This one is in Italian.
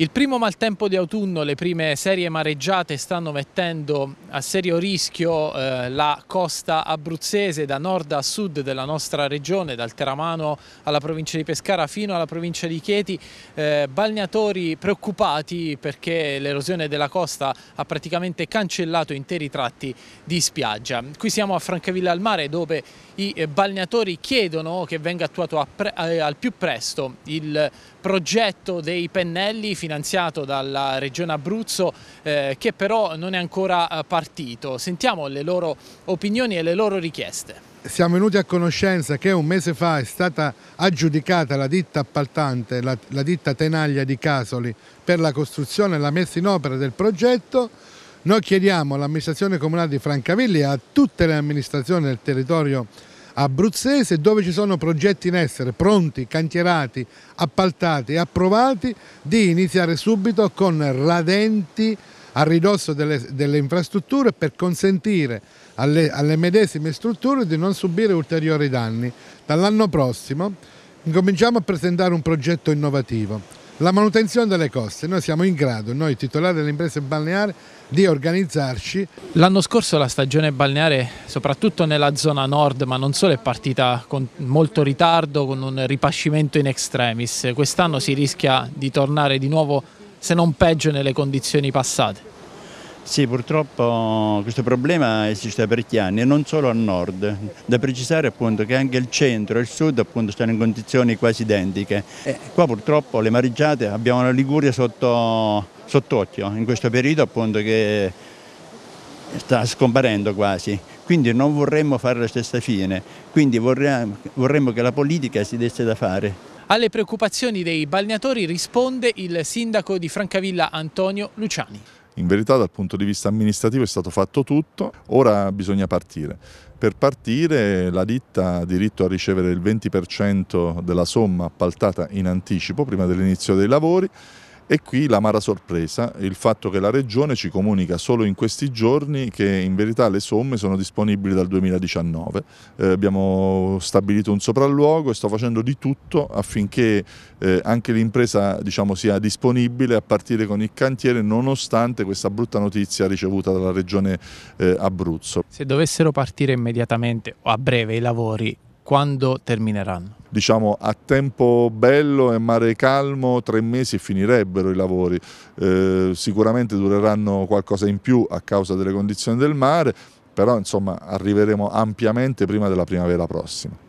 Il primo maltempo di autunno, le prime serie mareggiate stanno mettendo a serio rischio eh, la costa abruzzese da nord a sud della nostra regione, dal Teramano alla provincia di Pescara fino alla provincia di Chieti, eh, balneatori preoccupati perché l'erosione della costa ha praticamente cancellato interi tratti di spiaggia. Qui siamo a Francavilla al Mare dove i eh, balneatori chiedono che venga attuato pre eh, al più presto il progetto dei pennelli finanziato dalla Regione Abruzzo eh, che però non è ancora eh, partito. Sentiamo le loro opinioni e le loro richieste. Siamo venuti a conoscenza che un mese fa è stata aggiudicata la ditta appaltante, la, la ditta Tenaglia di Casoli, per la costruzione e la messa in opera del progetto. Noi chiediamo all'amministrazione comunale di Francavilli e a tutte le amministrazioni del territorio abruzzese dove ci sono progetti in essere pronti, cantierati, appaltati, e approvati di iniziare subito con radenti a ridosso delle, delle infrastrutture per consentire alle, alle medesime strutture di non subire ulteriori danni. Dall'anno prossimo incominciamo a presentare un progetto innovativo la manutenzione delle coste, noi siamo in grado, noi titolari delle imprese balneari, di organizzarci. L'anno scorso la stagione balneare, soprattutto nella zona nord, ma non solo, è partita con molto ritardo, con un ripascimento in extremis. Quest'anno si rischia di tornare di nuovo, se non peggio, nelle condizioni passate. Sì, purtroppo questo problema esiste da parecchi anni e non solo al nord. Da precisare appunto che anche il centro e il sud appunto stanno in condizioni quasi identiche. E qua purtroppo le mareggiate abbiamo la Liguria sotto, sotto occhio, in questo periodo appunto che sta scomparendo quasi. Quindi non vorremmo fare la stessa fine, quindi vorremmo, vorremmo che la politica si desse da fare. Alle preoccupazioni dei balneatori risponde il sindaco di Francavilla Antonio Luciani. In verità dal punto di vista amministrativo è stato fatto tutto, ora bisogna partire. Per partire la ditta ha diritto a ricevere il 20% della somma appaltata in anticipo prima dell'inizio dei lavori e qui l'amara sorpresa, il fatto che la Regione ci comunica solo in questi giorni che in verità le somme sono disponibili dal 2019. Eh, abbiamo stabilito un sopralluogo e sto facendo di tutto affinché eh, anche l'impresa diciamo, sia disponibile a partire con il cantiere nonostante questa brutta notizia ricevuta dalla Regione eh, Abruzzo. Se dovessero partire immediatamente o a breve i lavori, quando termineranno? diciamo, a tempo bello e mare calmo tre mesi finirebbero i lavori, eh, sicuramente dureranno qualcosa in più a causa delle condizioni del mare, però insomma, arriveremo ampiamente prima della primavera prossima.